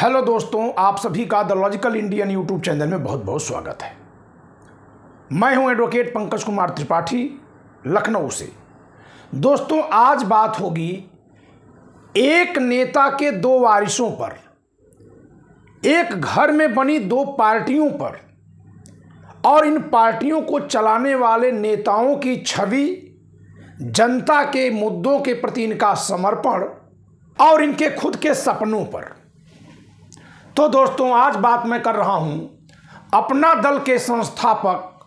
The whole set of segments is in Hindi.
हेलो दोस्तों आप सभी का the logical Indian YouTube channel में बहुत बहुत स्वागत है मैं हूं एडवोकेट पंकज कुमार त्रिपाठी लखनऊ से दोस्तों आज बात होगी एक नेता के दो वारिसों पर एक घर में बनी दो पार्टियों पर और इन पार्टियों को चलाने वाले नेताओं की छवि जनता के मुद्दों के प्रति इनका समर्पण और इनके खुद के सपनों पर तो दोस्तों आज बात मैं कर रहा हूं अपना दल के संस्थापक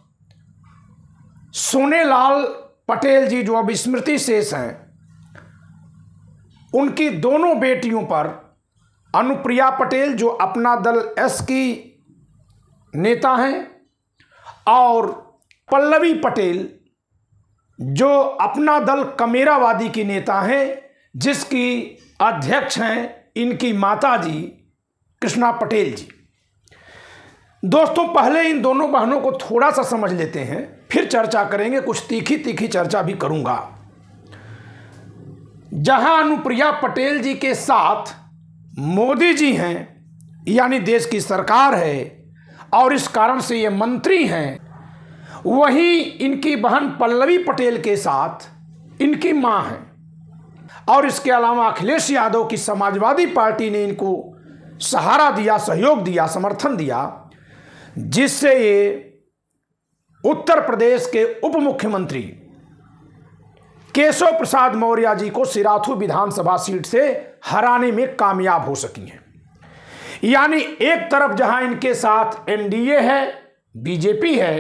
सोनेलाल पटेल जी जो अब स्मृति शेष हैं उनकी दोनों बेटियों पर अनुप्रिया पटेल जो अपना दल एस की नेता हैं और पल्लवी पटेल जो अपना दल कमेरावादी की नेता हैं जिसकी अध्यक्ष हैं इनकी माताजी कृष्णा पटेल जी दोस्तों पहले इन दोनों बहनों को थोड़ा सा समझ लेते हैं फिर चर्चा करेंगे कुछ तीखी तीखी चर्चा भी करूंगा जहां अनुप्रिया पटेल जी के साथ मोदी जी हैं यानी देश की सरकार है और इस कारण से ये मंत्री हैं वहीं इनकी बहन पल्लवी पटेल के साथ इनकी माँ हैं और इसके अलावा अखिलेश यादव की समाजवादी पार्टी ने इनको सहारा दिया सहयोग दिया समर्थन दिया जिससे ये उत्तर प्रदेश के उप मुख्यमंत्री केशव प्रसाद मौर्य जी को सिराथू विधानसभा सीट से हराने में कामयाब हो सकी हैं यानी एक तरफ जहां इनके साथ एनडीए है बीजेपी है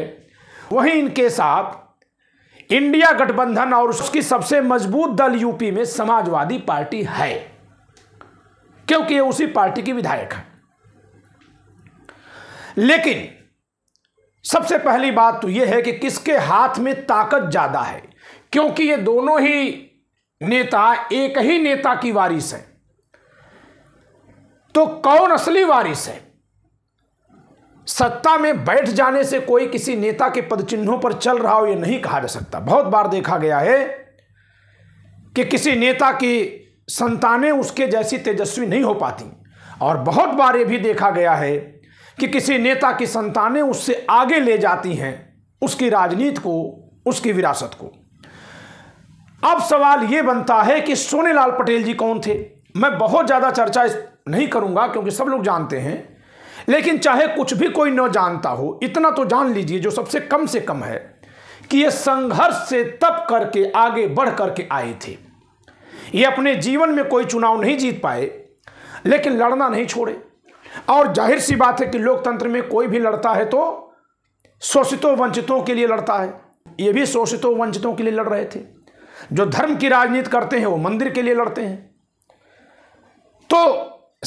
वहीं इनके साथ इंडिया गठबंधन और उसकी सबसे मजबूत दल यूपी में समाजवादी पार्टी है क्योंकि ये उसी पार्टी की विधायक है लेकिन सबसे पहली बात तो यह है कि किसके हाथ में ताकत ज़्यादा है क्योंकि ये दोनों ही नेता एक ही नेता की वारिस है तो कौन असली वारिस है सत्ता में बैठ जाने से कोई किसी नेता के पद चिन्हों पर चल रहा हो यह नहीं कहा जा सकता बहुत बार देखा गया है कि किसी नेता की संतानें उसके जैसी तेजस्वी नहीं हो पाती और बहुत बार ये भी देखा गया है कि किसी नेता की संतानें उससे आगे ले जाती हैं उसकी राजनीति को उसकी विरासत को अब सवाल ये बनता है कि सोनेलाल पटेल जी कौन थे मैं बहुत ज़्यादा चर्चा नहीं करूँगा क्योंकि सब लोग जानते हैं लेकिन चाहे कुछ भी कोई न जानता हो इतना तो जान लीजिए जो सबसे कम से कम है कि ये संघर्ष से तप करके आगे बढ़ करके आए थे ये अपने जीवन में कोई चुनाव नहीं जीत पाए लेकिन लड़ना नहीं छोड़े और जाहिर सी बात है कि लोकतंत्र में कोई भी लड़ता है तो शोषितों वंचितों के लिए लड़ता है ये भी शोषितों वंचितों के लिए लड़ रहे थे जो धर्म की राजनीति करते हैं वो मंदिर के लिए लड़ते हैं तो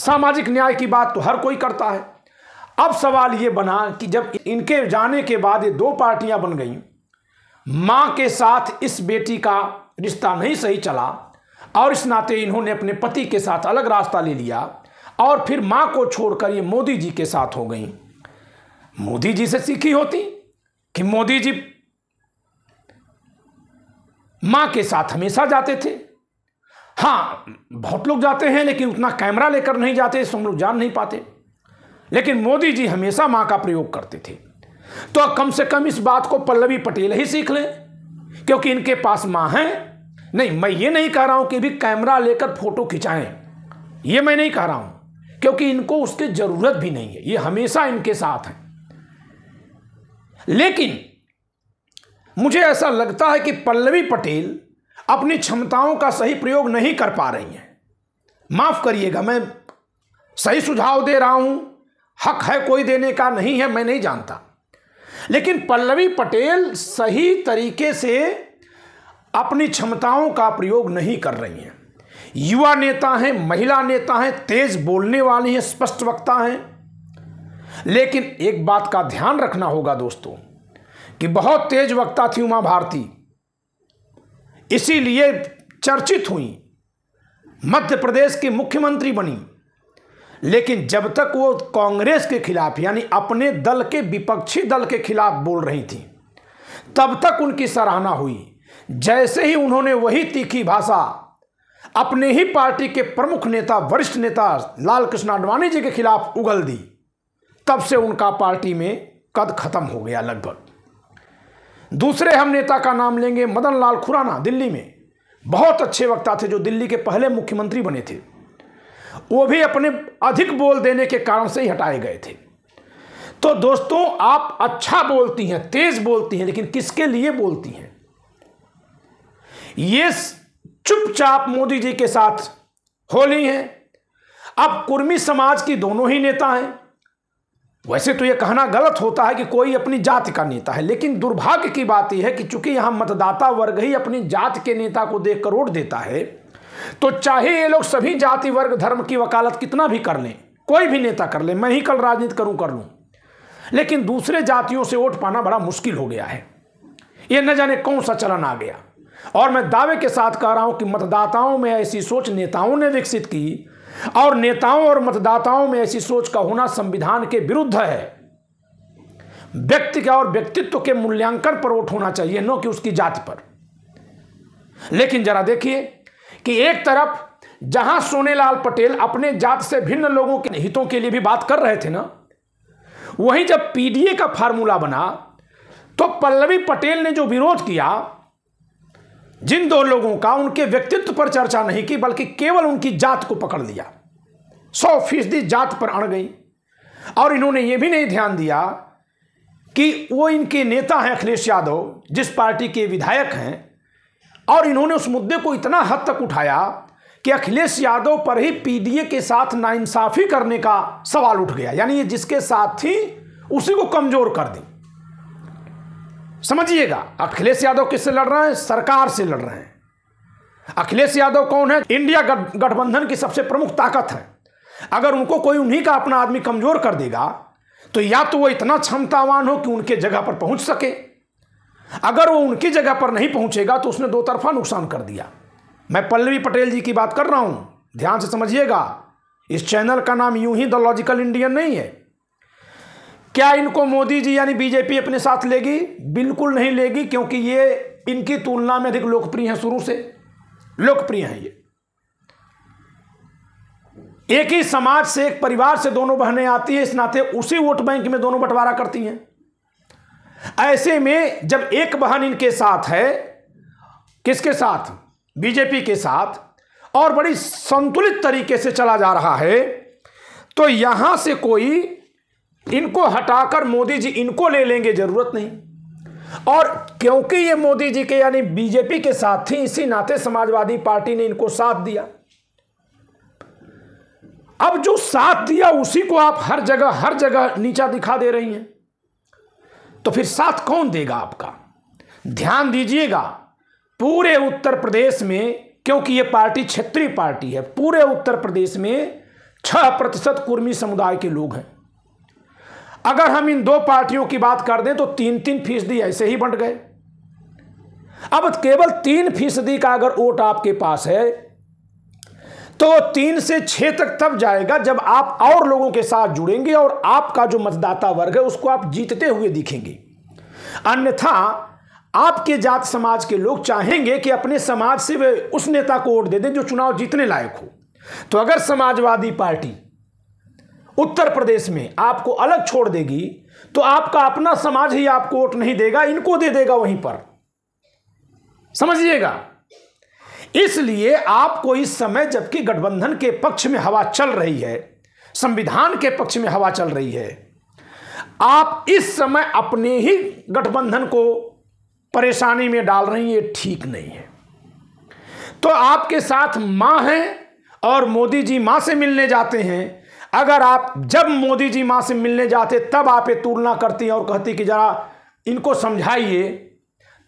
सामाजिक न्याय की बात तो हर कोई करता है अब सवाल ये बना कि जब इनके जाने के बाद ये दो पार्टियां बन गई माँ के साथ इस बेटी का रिश्ता नहीं सही चला और इस नाते इन्होंने अपने पति के साथ अलग रास्ता ले लिया और फिर माँ को छोड़कर ये मोदी जी के साथ हो गई मोदी जी से सीखी होती कि मोदी जी माँ के साथ हमेशा जाते थे हाँ बहुत लोग जाते हैं लेकिन उतना कैमरा लेकर नहीं जाते हम लोग जान नहीं पाते लेकिन मोदी जी हमेशा माँ का प्रयोग करते थे तो कम से कम इस बात को पल्लवी पटेल ही सीख लें क्योंकि इनके पास माँ हैं नहीं मैं ये नहीं कह रहा हूँ कि भी कैमरा लेकर फोटो खिंचाएं ये मैं नहीं कह रहा हूँ क्योंकि इनको उसकी ज़रूरत भी नहीं है ये हमेशा इनके साथ हैं लेकिन मुझे ऐसा लगता है कि पल्लवी पटेल अपनी क्षमताओं का सही प्रयोग नहीं कर पा रही हैं माफ़ करिएगा मैं सही सुझाव दे रहा हूँ हक है कोई देने का नहीं है मैं नहीं जानता लेकिन पल्लवी पटेल सही तरीके से अपनी क्षमताओं का प्रयोग नहीं कर रही हैं युवा नेता हैं महिला नेता हैं तेज बोलने वाले हैं स्पष्ट वक्ता हैं लेकिन एक बात का ध्यान रखना होगा दोस्तों कि बहुत तेज वक्ता थी उमा भारती इसीलिए चर्चित हुई मध्य प्रदेश की मुख्यमंत्री बनी लेकिन जब तक वो कांग्रेस के खिलाफ यानी अपने दल के विपक्षी दल के खिलाफ बोल रही थी तब तक उनकी सराहना हुई जैसे ही उन्होंने वही तीखी भाषा अपने ही पार्टी के प्रमुख नेता वरिष्ठ नेता लाल कृष्ण आडवाणी जी के खिलाफ उगल दी तब से उनका पार्टी में कद खत्म हो गया लगभग दूसरे हम नेता का नाम लेंगे मदन लाल खुराना दिल्ली में बहुत अच्छे वक्ता थे जो दिल्ली के पहले मुख्यमंत्री बने थे वो भी अपने अधिक बोल देने के कारण से ही हटाए गए थे तो दोस्तों आप अच्छा बोलती हैं तेज बोलती हैं लेकिन किसके लिए बोलती हैं ये चुपचाप मोदी जी के साथ होली हैं अब कुर्मी समाज की दोनों ही नेता हैं वैसे तो यह कहना गलत होता है कि कोई अपनी जाति का नेता है लेकिन दुर्भाग्य की बात यह है कि चूंकि यहां मतदाता वर्ग ही अपनी जात के नेता को देख कर वोट देता है तो चाहे ये लोग सभी जाति वर्ग धर्म की वकालत कितना भी कर लें कोई भी नेता कर ले मैं ही कल राजनीति करूं कर लूं लेकिन दूसरे जातियों से वोट पाना बड़ा मुश्किल हो गया है यह न जाने कौन सा चलन आ गया और मैं दावे के साथ कह रहा हूं कि मतदाताओं में ऐसी सोच नेताओं ने विकसित की और नेताओं और मतदाताओं में ऐसी सोच का होना संविधान के विरुद्ध है व्यक्ति का और व्यक्तित्व के मूल्यांकन पर वोट होना चाहिए न कि उसकी जात पर लेकिन जरा देखिए कि एक तरफ जहां सोनेलाल पटेल अपने जात से भिन्न लोगों के हितों के लिए भी बात कर रहे थे ना वहीं जब पीडीए का फार्मूला बना तो पल्लवी पटेल ने जो विरोध किया जिन दो लोगों का उनके व्यक्तित्व पर चर्चा नहीं की बल्कि केवल उनकी जात को पकड़ लिया सौ फीसदी जात पर अड़ गई और इन्होंने ये भी नहीं ध्यान दिया कि वो इनके नेता हैं अखिलेश यादव जिस पार्टी के विधायक हैं और इन्होंने उस मुद्दे को इतना हद तक उठाया कि अखिलेश यादव पर ही पीडीए के साथ नाइंसाफ़ी करने का सवाल उठ गया यानी ये जिसके साथ थी उसी को कमज़ोर कर दी समझिएगा अखिलेश यादव किससे लड़ रहे हैं सरकार से लड़ रहे हैं अखिलेश यादव कौन है इंडिया गठबंधन की सबसे प्रमुख ताकत है अगर उनको कोई उन्हीं का अपना आदमी कमजोर कर देगा तो या तो वो इतना क्षमतावान हो कि उनके जगह पर पहुंच सके अगर वो उनकी जगह पर नहीं पहुंचेगा तो उसने दो तरफा नुकसान कर दिया मैं पल्लवी पटेल जी की बात कर रहा हूं ध्यान से समझिएगा इस चैनल का नाम यूं ही द लॉजिकल इंडियन नहीं है क्या इनको मोदी जी यानी बीजेपी अपने साथ लेगी बिल्कुल नहीं लेगी क्योंकि ये इनकी तुलना में अधिक लोकप्रिय हैं शुरू से लोकप्रिय हैं ये एक ही समाज से एक परिवार से दोनों बहनें आती हैं इस नाते उसी वोट बैंक में दोनों बंटवारा करती हैं ऐसे में जब एक बहन इनके साथ है किसके साथ बीजेपी के साथ और बड़ी संतुलित तरीके से चला जा रहा है तो यहां से कोई इनको हटाकर मोदी जी इनको ले लेंगे जरूरत नहीं और क्योंकि ये मोदी जी के यानी बीजेपी के साथ थी इसी नाते समाजवादी पार्टी ने इनको साथ दिया अब जो साथ दिया उसी को आप हर जगह हर जगह नीचा दिखा दे रही हैं तो फिर साथ कौन देगा आपका ध्यान दीजिएगा पूरे उत्तर प्रदेश में क्योंकि ये पार्टी क्षेत्रीय पार्टी है पूरे उत्तर प्रदेश में छह प्रतिशत कुर्मी समुदाय के लोग हैं अगर हम इन दो पार्टियों की बात कर दें तो तीन तीन फीसदी ऐसे ही बंट गए अब केवल तीन फीसदी का अगर वोट आपके पास है तो तीन से छह तक तब जाएगा जब आप और लोगों के साथ जुड़ेंगे और आपका जो मतदाता वर्ग है उसको आप जीतते हुए दिखेंगे अन्यथा आपके जात समाज के लोग चाहेंगे कि अपने समाज से वे उस नेता को वोट दे दें जो चुनाव जीतने लायक हो तो अगर समाजवादी पार्टी उत्तर प्रदेश में आपको अलग छोड़ देगी तो आपका अपना समाज ही आपको वोट नहीं देगा इनको दे देगा वहीं पर समझिएगा इसलिए आपको इस समय जबकि गठबंधन के पक्ष में हवा चल रही है संविधान के पक्ष में हवा चल रही है आप इस समय अपने ही गठबंधन को परेशानी में डाल रही हैं ये ठीक नहीं है तो आपके साथ मां हैं और मोदी जी मां से मिलने जाते हैं अगर आप जब मोदी जी मां से मिलने जाते तब आप ये तुलना करती और कहती कि जरा इनको समझाइए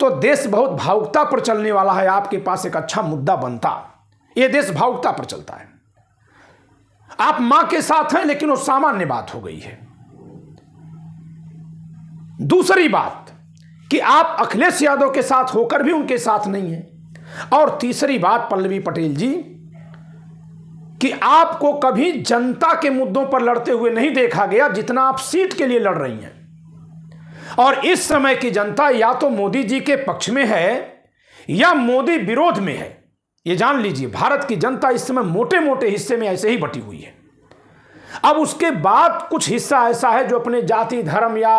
तो देश बहुत भावुकता पर चलने वाला है आपके पास एक अच्छा मुद्दा बनता ये देश भावुकता पर चलता है आप मां के साथ हैं लेकिन वो सामान्य बात हो गई है दूसरी बात कि आप अखिलेश यादव के साथ होकर भी उनके साथ नहीं हैं और तीसरी बात पल्लवी पटेल जी कि आपको कभी जनता के मुद्दों पर लड़ते हुए नहीं देखा गया जितना आप सीट के लिए लड़ रही हैं और इस समय की जनता या तो मोदी जी के पक्ष में है या मोदी विरोध में है ये जान लीजिए भारत की जनता इस समय मोटे मोटे हिस्से में ऐसे ही बटी हुई है अब उसके बाद कुछ हिस्सा ऐसा है जो अपने जाति धर्म या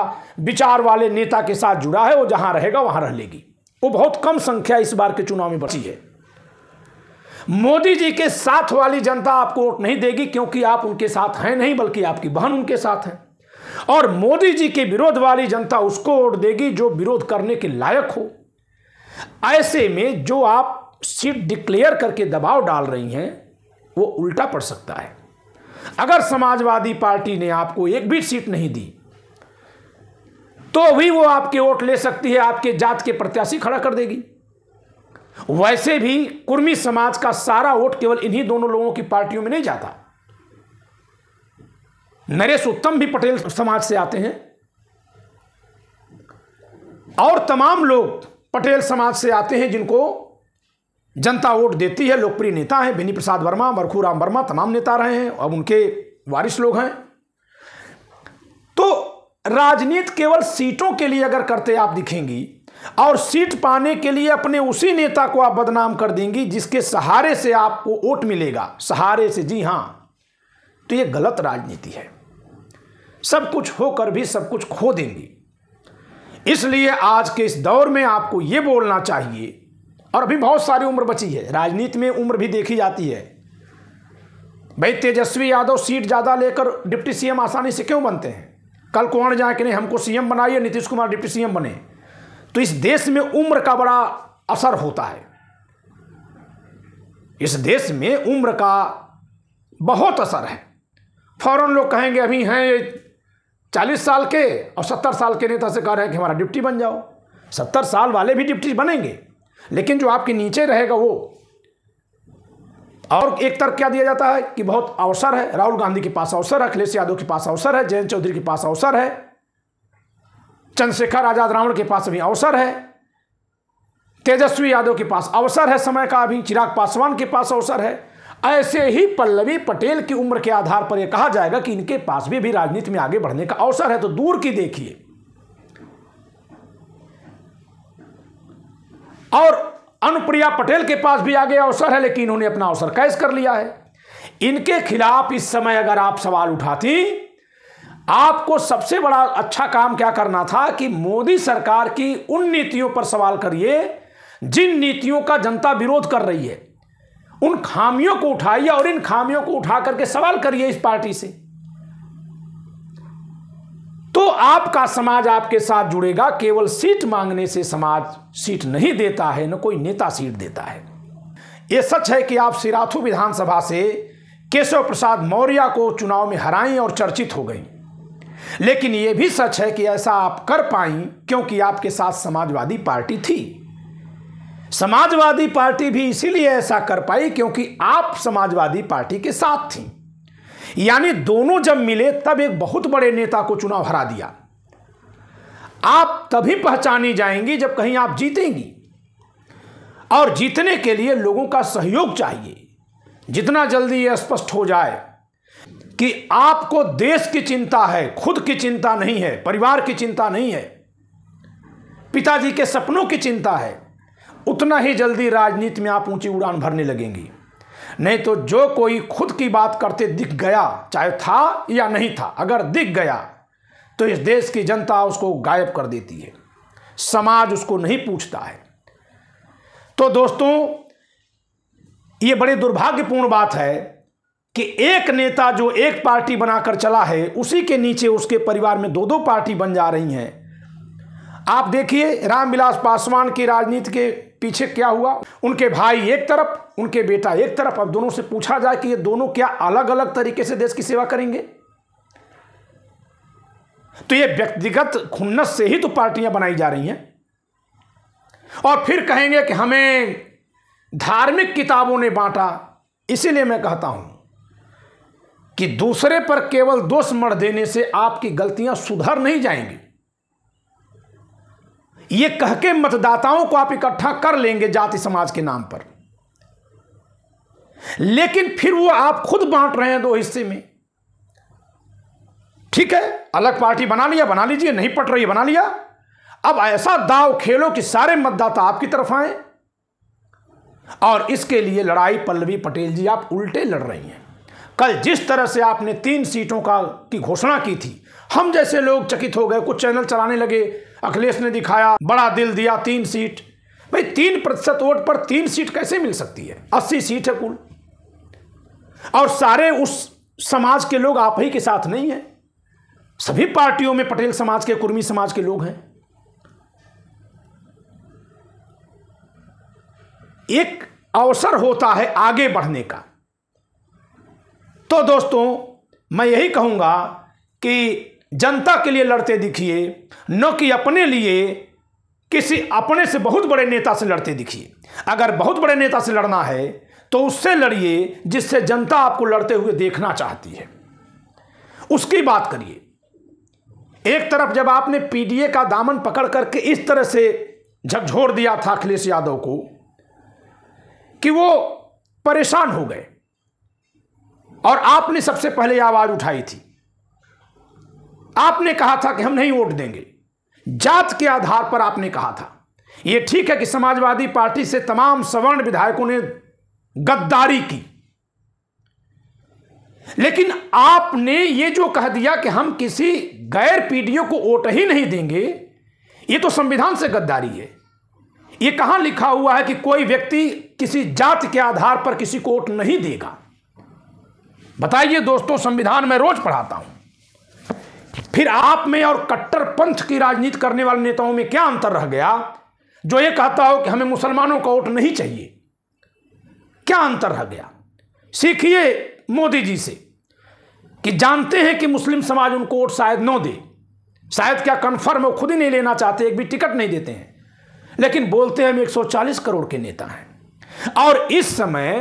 विचार वाले नेता के साथ जुड़ा है वो जहां रहेगा वहां रह लेगी वो बहुत कम संख्या इस बार के चुनाव में बची है मोदी जी के साथ वाली जनता आपको वोट नहीं देगी क्योंकि आप उनके साथ हैं नहीं बल्कि आपकी बहन उनके साथ है और मोदी जी के विरोध वाली जनता उसको वोट देगी जो विरोध करने के लायक हो ऐसे में जो आप सीट डिक्लेयर करके दबाव डाल रही हैं वो उल्टा पड़ सकता है अगर समाजवादी पार्टी ने आपको एक भी सीट नहीं दी तो भी वो आपके वोट ले सकती है आपके जात के प्रत्याशी खड़ा कर देगी वैसे भी कुर्मी समाज का सारा वोट केवल इन्हीं दोनों लोगों की पार्टियों में नहीं जाता नरेश उत्तम भी पटेल समाज से आते हैं और तमाम लोग पटेल समाज से आते हैं जिनको जनता वोट देती है लोकप्रिय नेता हैं बेनी प्रसाद वर्मा मरखूराम वर्मा तमाम नेता रहे हैं और उनके वारिश लोग हैं तो राजनीति केवल सीटों के लिए अगर करते आप दिखेंगी और सीट पाने के लिए अपने उसी नेता को आप बदनाम कर देंगी जिसके सहारे से आपको वोट मिलेगा सहारे से जी हाँ तो ये गलत राजनीति है सब कुछ होकर भी सब कुछ खो देंगी इसलिए आज के इस दौर में आपको ये बोलना चाहिए और अभी बहुत सारी उम्र बची है राजनीति में उम्र भी देखी जाती है भाई तेजस्वी यादव सीट ज़्यादा लेकर डिप्टी सीएम आसानी से क्यों बनते हैं कल कौन जाए कि नहीं हमको सीएम बनाइए नीतीश कुमार डिप्टी सीएम बने तो इस देश में उम्र का बड़ा असर होता है इस देश में उम्र का बहुत असर है फ़ौरन लोग कहेंगे अभी हैं ये चालीस साल के और सत्तर साल के नेता से कह रहे हैं कि हमारा डिप्टी बन जाओ सत्तर साल वाले भी डिप्टी बनेंगे लेकिन जो आपके नीचे रहेगा वो और एक तर्क क्या दिया जाता है कि बहुत अवसर है राहुल गांधी के पास अवसर है अखिलेश यादव के पास अवसर है जयंत चौधरी के पास अवसर है चंद्रशेखर आजाद रावण के पास अभी अवसर है तेजस्वी यादव के पास अवसर है समय का अभी चिराग पासवान के पास अवसर है ऐसे ही पल्लवी पटेल की उम्र के आधार पर यह कहा जाएगा कि इनके पास भी, अभी राजनीति में आगे बढ़ने का अवसर है तो दूर की देखिए और अनुप्रिया पटेल के पास भी आगे अवसर है लेकिन उन्होंने अपना अवसर कैश कर लिया है इनके खिलाफ इस समय अगर आप सवाल उठाती आपको सबसे बड़ा अच्छा काम क्या करना था कि मोदी सरकार की उन नीतियों पर सवाल करिए जिन नीतियों का जनता विरोध कर रही है उन खामियों को उठाइए और इन खामियों को उठा करके सवाल करिए इस पार्टी से तो आपका समाज आपके साथ जुड़ेगा केवल सीट मांगने से समाज सीट नहीं देता है न कोई नेता सीट देता है यह सच है कि आप सिराथू विधानसभा से केशव प्रसाद मौर्य को चुनाव में हराएं और चर्चित हो गई लेकिन यह भी सच है कि ऐसा आप कर पाई क्योंकि आपके साथ समाजवादी पार्टी थी समाजवादी पार्टी भी इसीलिए ऐसा कर पाई क्योंकि आप समाजवादी पार्टी के साथ थी यानी दोनों जब मिले तब एक बहुत बड़े नेता को चुनाव हरा दिया आप तभी पहचानी जाएंगी जब कहीं आप जीतेंगी और जीतने के लिए लोगों का सहयोग चाहिए जितना जल्दी यह स्पष्ट हो जाए कि आपको देश की चिंता है खुद की चिंता नहीं है परिवार की चिंता नहीं है पिताजी के सपनों की चिंता है उतना ही जल्दी राजनीति में आप ऊंची उड़ान भरने लगेंगी नहीं तो जो कोई खुद की बात करते दिख गया चाहे था या नहीं था अगर दिख गया तो इस देश की जनता उसको गायब कर देती है समाज उसको नहीं पूछता है तो दोस्तों ये बड़ी दुर्भाग्यपूर्ण बात है कि एक नेता जो एक पार्टी बनाकर चला है उसी के नीचे उसके परिवार में दो दो पार्टी बन जा रही हैं आप देखिए रामविलास पासवान की राजनीति के पीछे क्या हुआ उनके भाई एक तरफ उनके बेटा एक तरफ अब दोनों से पूछा जाए कि ये दोनों क्या अलग अलग तरीके से देश की सेवा करेंगे तो ये व्यक्तिगत खुन्नस से ही तो पार्टियां बनाई जा रही हैं और फिर कहेंगे कि हमें धार्मिक किताबों ने बांटा इसीलिए मैं कहता हूं कि दूसरे पर केवल दोष मर देने से आपकी गलतियां सुधर नहीं जाएंगी ये कह के मतदाताओं को आप इकट्ठा कर लेंगे जाति समाज के नाम पर लेकिन फिर वो आप खुद बांट रहे हैं दो हिस्से में ठीक है अलग पार्टी बना लिया बना लीजिए नहीं पट रही बना लिया अब ऐसा दाव खेलो कि सारे मतदाता आपकी तरफ आए और इसके लिए लड़ाई पल्लवी पटेल जी आप उल्टे लड़ रही हैं कल जिस तरह से आपने तीन सीटों का की घोषणा की थी हम जैसे लोग चकित हो गए कुछ चैनल चलाने लगे अखिलेश ने दिखाया बड़ा दिल दिया तीन सीट भाई तीन प्रतिशत वोट पर तीन सीट कैसे मिल सकती है अस्सी सीट है कुल और सारे उस समाज के लोग आप ही के साथ नहीं हैं सभी पार्टियों में पटेल समाज के कुर्मी समाज के लोग हैं एक अवसर होता है आगे बढ़ने का तो दोस्तों मैं यही कहूँगा कि जनता के लिए लड़ते दिखिए न कि अपने लिए किसी अपने से बहुत बड़े नेता से लड़ते दिखिए अगर बहुत बड़े नेता से लड़ना है तो उससे लड़िए जिससे जनता आपको लड़ते हुए देखना चाहती है उसकी बात करिए एक तरफ जब आपने पीडीए का दामन पकड़ करके इस तरह से झकझोर दिया था अखिलेश यादव को कि वो परेशान हो गए और आपने सबसे पहले आवाज उठाई थी आपने कहा था कि हम नहीं वोट देंगे जात के आधार पर आपने कहा था यह ठीक है कि समाजवादी पार्टी से तमाम सवर्ण विधायकों ने गद्दारी की लेकिन आपने ये जो कह दिया कि हम किसी गैर पीढ़ियों को वोट ही नहीं देंगे ये तो संविधान से गद्दारी है ये कहां लिखा हुआ है कि कोई व्यक्ति किसी जात के आधार पर किसी को वोट नहीं देगा बताइए दोस्तों संविधान में रोज पढ़ाता हूं फिर आप में और कट्टर पंथ की राजनीति करने वाले नेताओं में क्या अंतर रह गया जो ये कहता हो कि हमें मुसलमानों का वोट नहीं चाहिए क्या अंतर रह गया सीखिए मोदी जी से कि जानते हैं कि मुस्लिम समाज उनको वोट शायद न दे शायद क्या कन्फर्म खुद ही नहीं लेना चाहते एक भी टिकट नहीं देते हैं लेकिन बोलते हैं हम 140 करोड़ के नेता हैं और इस समय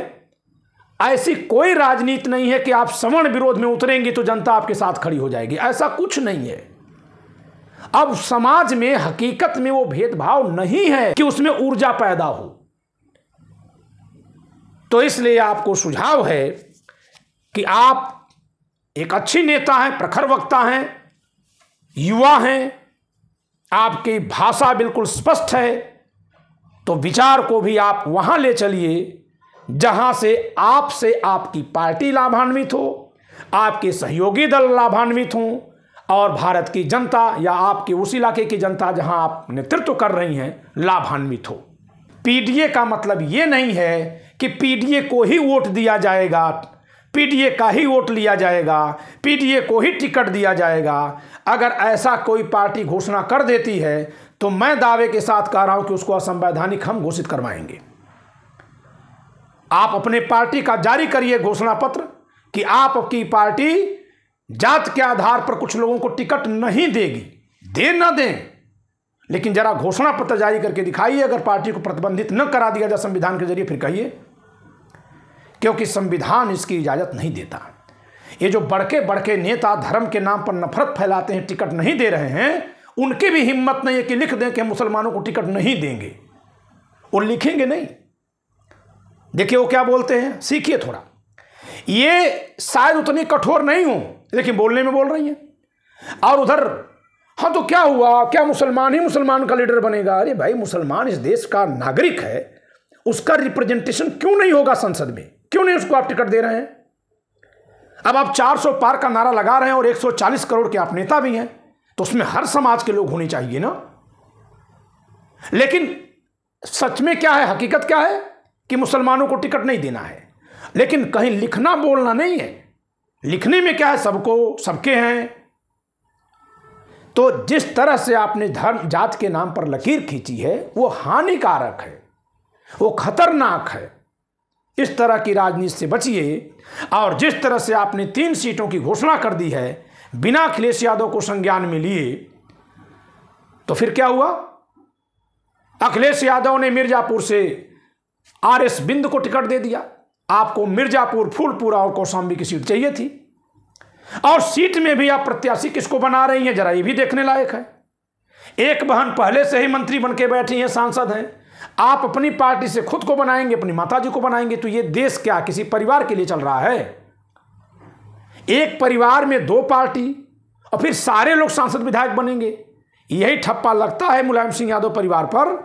ऐसी कोई राजनीति नहीं है कि आप सवर्ण विरोध में उतरेंगे तो जनता आपके साथ खड़ी हो जाएगी ऐसा कुछ नहीं है अब समाज में हकीकत में वो भेदभाव नहीं है कि उसमें ऊर्जा पैदा हो तो इसलिए आपको सुझाव है कि आप एक अच्छी नेता हैं प्रखर वक्ता हैं युवा हैं आपकी भाषा बिल्कुल स्पष्ट है तो विचार को भी आप वहां ले चलिए जहां से आपसे आपकी पार्टी लाभान्वित हो आपके सहयोगी दल लाभान्वित हों और भारत की जनता या आपके उस इलाके की जनता जहां आप नेतृत्व कर रही हैं लाभान्वित हो पीडीए का मतलब ये नहीं है कि पीडीए को ही वोट दिया जाएगा पीडीए का ही वोट लिया जाएगा पीडीए को ही टिकट दिया जाएगा अगर ऐसा कोई पार्टी घोषणा कर देती है तो मैं दावे के साथ कह रहा हूं कि उसको असंवैधानिक हम घोषित करवाएंगे आप अपने पार्टी का जारी करिए घोषणा पत्र कि आपकी पार्टी जात के आधार पर कुछ लोगों को टिकट नहीं देगी दे ना दें लेकिन जरा घोषणा पत्र जारी करके दिखाइए अगर पार्टी को प्रतिबंधित न करा दिया जाए संविधान के जरिए फिर कहिए क्योंकि संविधान इसकी इजाज़त नहीं देता ये जो बड़के बड़के नेता धर्म के नाम पर नफरत फैलाते हैं टिकट नहीं दे रहे हैं उनकी भी हिम्मत नहीं है कि लिख दें कि मुसलमानों को टिकट नहीं देंगे वो लिखेंगे नहीं देखिए वो क्या बोलते हैं सीखिए थोड़ा ये शायद उतनी कठोर नहीं हूं लेकिन बोलने में बोल रही है और उधर हाँ तो क्या हुआ क्या मुसलमान ही मुसलमान का लीडर बनेगा अरे भाई मुसलमान इस देश का नागरिक है उसका रिप्रेजेंटेशन क्यों नहीं होगा संसद में क्यों नहीं उसको आप टिकट दे रहे हैं अब आप 400 पार का नारा लगा रहे हैं और 140 करोड़ के आप नेता भी हैं तो उसमें हर समाज के लोग होने चाहिए ना लेकिन सच में क्या है हकीकत क्या है कि मुसलमानों को टिकट नहीं देना है लेकिन कहीं लिखना बोलना नहीं है लिखने में क्या है सबको सबके हैं तो जिस तरह से आपने धर्म जात के नाम पर लकीर खींची है वो हानिकारक है वो खतरनाक है इस तरह की राजनीति से बचिए और जिस तरह से आपने तीन सीटों की घोषणा कर दी है बिना अखिलेश यादव को संज्ञान में लिए तो फिर क्या हुआ अखिलेश यादव ने मिर्जापुर से आर एस बिंद को टिकट दे दिया आपको मिर्जापुर फूलपुरा और कौशाम्बी की सीट चाहिए थी और सीट में भी आप प्रत्याशी किसको बना रही हैं जरा ये भी देखने लायक है एक बहन पहले से ही मंत्री बन के बैठी हैं सांसद हैं आप अपनी पार्टी से खुद को बनाएंगे अपनी माताजी को बनाएंगे तो ये देश क्या किसी परिवार के लिए चल रहा है एक परिवार में दो पार्टी और फिर सारे लोग सांसद विधायक बनेंगे यही ठप्पा लगता है मुलायम सिंह यादव परिवार पर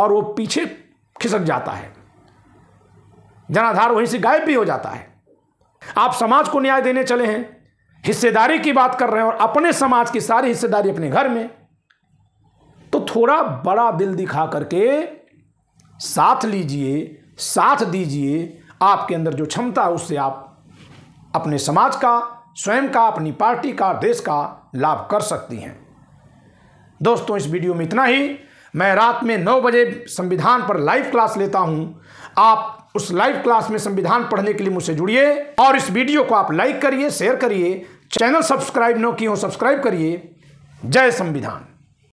और वो पीछे खिसक जाता है जनाधार वहीं से गायब भी हो जाता है आप समाज को न्याय देने चले हैं हिस्सेदारी की बात कर रहे हैं और अपने समाज की सारी हिस्सेदारी अपने घर में तो थोड़ा बड़ा दिल दिखा करके साथ लीजिए साथ दीजिए आपके अंदर जो क्षमता है उससे आप अपने समाज का स्वयं का अपनी पार्टी का देश का लाभ कर सकती हैं दोस्तों इस वीडियो में इतना ही मैं रात में नौ बजे संविधान पर लाइव क्लास लेता हूं आप उस लाइव क्लास में संविधान पढ़ने के लिए मुझसे जुड़िए और इस वीडियो को आप लाइक करिए शेयर करिए चैनल सब्सक्राइब न किए हो सब्सक्राइब करिए जय संविधान